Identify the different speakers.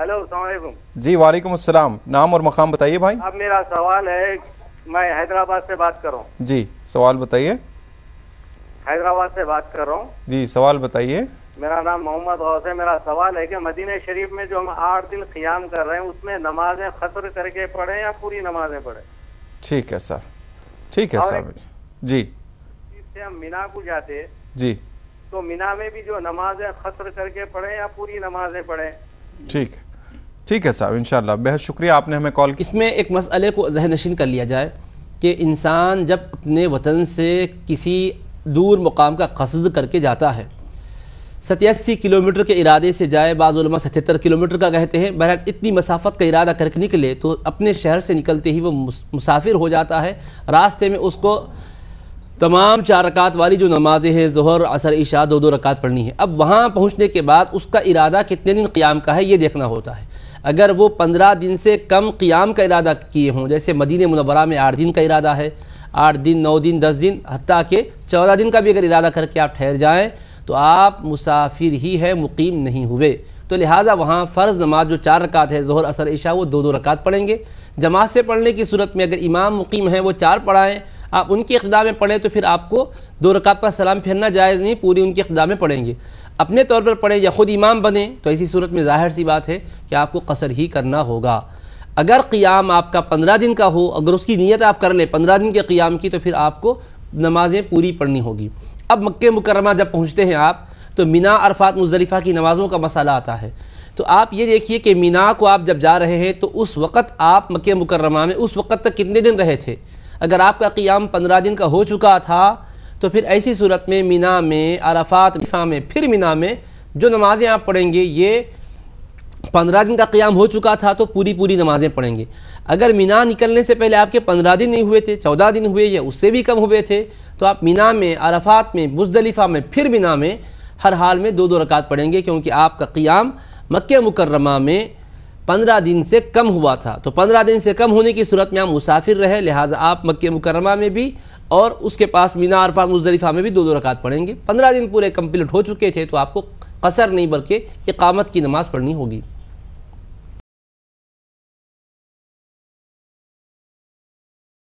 Speaker 1: hello सलामकुम
Speaker 2: जी वालेकुम अस्सलाम नाम और मकाम बताइए भाई
Speaker 1: अब मेरा सवाल है मैं हैदराबाद से बात कर रहा
Speaker 2: हूँ जी सवाल बताइए
Speaker 1: हैदराबाद से बात कर रहा हूँ
Speaker 2: जी सवाल बताइए
Speaker 1: मेरा नाम मोहम्मद गौस है मेरा सवाल है कि मदीना शरीफ में जो हम आठ दिन क्याम कर रहे हैं उसमें नमाजें खतर करके पढ़े या पूरी नमाजें पढ़े ठीक है सर ठीक है सर जी से हम मीना को जाते जी तो मीना में भी जो नमाजें खतर करके पढ़े या पूरी नमाजें पढ़े
Speaker 2: ठीक ठीक है साहब इन बेहद शुक्रिया आपने हमें कॉल किया इसमें एक मसले को जहन नशीन कर लिया जाए कि इंसान जब अपने वतन से किसी दूर मुकाम का कसद करके जाता है सतासी किलोमीटर के इरादे से जाए बाज़ा सतहत्तर किलोमीटर का कहते हैं बहरहाल इतनी मसाफत का इरादा करके निकले तो अपने शहर से निकलते ही वो मुसाफिर हो जाता है रास्ते में उसको तमाम चार रकात वाली जो नमाजें हैं जहर असर इशा दो दो रकात पढ़नी है अब वहाँ पहुँचने के बाद उसका इरादा कितने दिन क़्याम का है ये देखना होता है अगर वो पंद्रह दिन से कम क़्याम का इरादा किए हों जैसे मदीन मुनवरा में आठ दिन का इरादा है आठ दिन नौ दिन दस दिन हती के चौदह दिन का भी अगर इरादा करके आप ठहर जाएँ तो आप मुसाफिर ही है मुकीम नहीं हुए तो लिहाजा वहाँ फ़र्ज़ नमाज जो चार रकात है जहर असर इशा वो दो दो रकात पढ़ेंगे जमात से पढ़ने की सूरत में अगर इमाम मुकीम है वो चार पढ़ाएँ आप उनकी इकदा में पढ़ें तो फिर आपको दो रकात का सलाम फिरना जायज़ नहीं पूरी उनकी इकदा में पढ़ेंगे अपने तौर पर पढ़ें या ख़ुद इमाम बने तो ऐसी सूरत में जाहिर सी बात है कि आपको कसर ही करना होगा अगर क़ियाम आपका पंद्रह दिन का हो अगर उसकी नीयत आप कर लें पंद्रह दिन के क़ियाम की तो फिर आपको नमाज़ें पूरी पढ़नी होगी अब मक्के मुकरमा जब पहुँचते हैं आप तो मीना अरफात मुजलिफ़ा की नमाज़ों का मसाला आता है तो आप ये देखिए कि मीना को आप जब जा रहे हैं तो उस वक़्त आप मक् मुकरमा में उस वक़्त तक कितने दिन रहे थे अगर आपका क़ियाम पंद्रह दिन का हो चुका था तो फिर ऐसी सूरत में मीना में अराफात मिफा में फिर मीना में जो नमाज़ें आप पढ़ेंगे ये पंद्रह दिन का क़्याम हो चुका था तो पूरी पूरी नमाज़ें पढ़ेंगे अगर मीना निकलने से पहले आपके पंद्रह दिन नहीं हुए थे चौदह दिन हुए या उससे भी कम हुए थे तो आप मीना में अराफात में बुजदलीफा में फिर मीना में हर हाल में दो दो रकात पढ़ेंगे क्योंकि आपका क़ियाम मक् मुकरमा में पंद्रह दिन से कम हुआ था तो पंद्रह दिन से कम होने की सूरत में आप मुसाफिर रहे लिहाजा आप मक्के मुकरमा में भी और उसके पास मीना अरफात मुजरीफा में भी दो दो रकात पढ़ेंगे पंद्रह दिन पूरे कम्प्लीट हो चुके थे तो आपको कसर नहीं बल्कि इकामत की नमाज़ पढ़नी होगी